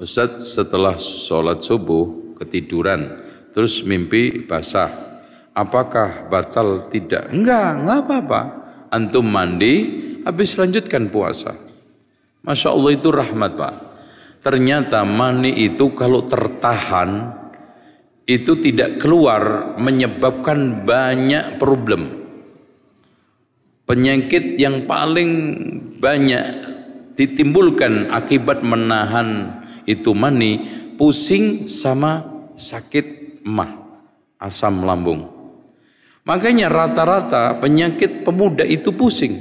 Ustadz setelah sholat subuh ketiduran, terus mimpi basah. Apakah batal tidak? Enggak, enggak apa-apa. Antum mandi, habis lanjutkan puasa. Masya Allah itu rahmat Pak. Ternyata mani itu kalau tertahan, itu tidak keluar menyebabkan banyak problem. Penyakit yang paling banyak ditimbulkan akibat menahan itu mani, pusing sama sakit emah, asam lambung. Makanya rata-rata penyakit pemuda itu pusing.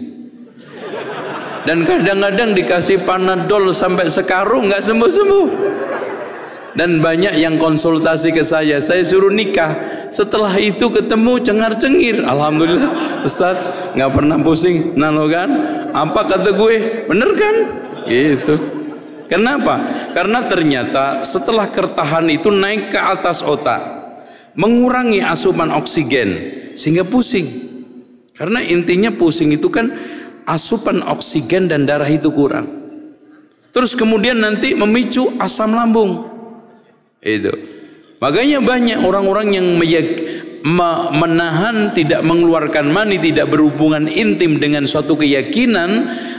Dan kadang-kadang dikasih panadol sampai sekarung nggak sembuh-sembuh. Dan banyak yang konsultasi ke saya, saya suruh nikah. Setelah itu ketemu cengar-cengir. Alhamdulillah, Ustaz nggak pernah pusing. Nah lo kan, apa kata gue? Bener kan? Gitu. Kenapa? Karena ternyata setelah kertahan itu naik ke atas otak, mengurangi asupan oksigen sehingga pusing. Karena intinya pusing itu kan asupan oksigen dan darah itu kurang. Terus kemudian nanti memicu asam lambung. Itu. Makanya banyak orang-orang yang menahan tidak mengeluarkan mani tidak berhubungan intim dengan suatu keyakinan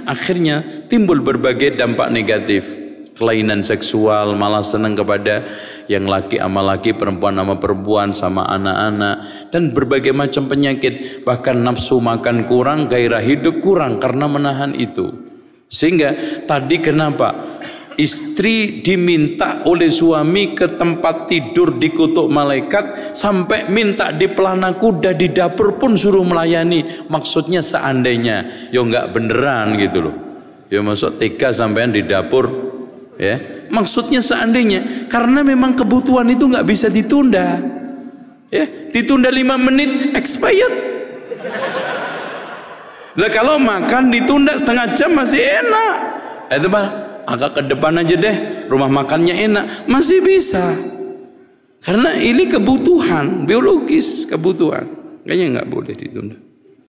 akhirnya timbul berbagai dampak negatif kelainan seksual, malah senang kepada yang laki sama laki, perempuan sama perempuan, sama anak-anak, dan berbagai macam penyakit. Bahkan nafsu makan kurang, gairah hidup kurang karena menahan itu. Sehingga tadi kenapa istri diminta oleh suami ke tempat tidur di kutuk malaikat sampai minta di pelana kuda di dapur pun suruh melayani maksudnya seandainya ya enggak beneran gitu loh ya maksud tega sampean di dapur ya maksudnya seandainya karena memang kebutuhan itu nggak bisa ditunda ya ditunda lima menit expired lah kalau makan ditunda setengah jam masih enak eh, itu mah agak ke depan aja deh rumah makannya enak masih bisa karena ini kebutuhan biologis kebutuhan kayaknya nggak boleh ditunda